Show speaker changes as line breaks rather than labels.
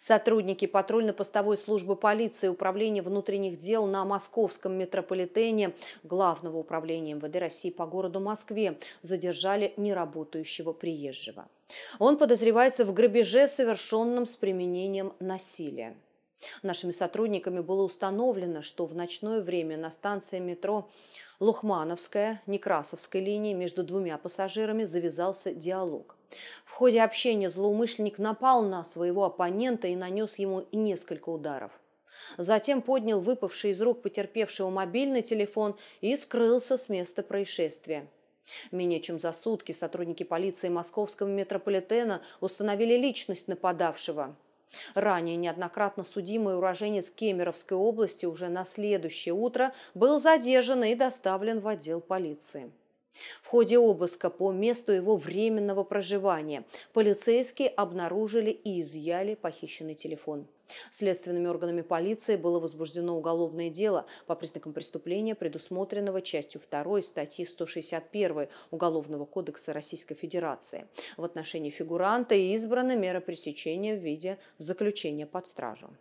Сотрудники патрульно-постовой службы полиции Управления внутренних дел на московском метрополитене Главного управления МВД России по городу Москве задержали неработающего приезжего. Он подозревается в грабеже, совершенном с применением насилия. Нашими сотрудниками было установлено, что в ночное время на станции метро Лухмановская Некрасовской линии между двумя пассажирами завязался диалог. В ходе общения злоумышленник напал на своего оппонента и нанес ему несколько ударов. Затем поднял выпавший из рук потерпевшего мобильный телефон и скрылся с места происшествия. Менее чем за сутки сотрудники полиции московского метрополитена установили личность нападавшего. Ранее неоднократно судимый уроженец Кемеровской области уже на следующее утро был задержан и доставлен в отдел полиции. В ходе обыска по месту его временного проживания полицейские обнаружили и изъяли похищенный телефон. Следственными органами полиции было возбуждено уголовное дело по признакам преступления, предусмотренного частью 2 статьи 161 Уголовного кодекса Российской Федерации. В отношении фигуранта избрана мера пресечения в виде заключения под стражу.